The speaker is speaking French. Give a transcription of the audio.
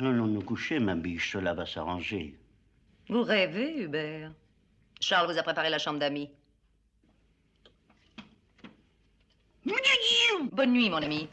Allons nous coucher, ma biche, cela va s'arranger. Vous rêvez, Hubert. Charles vous a préparé la chambre d'amis. Bonne nuit, mon ami.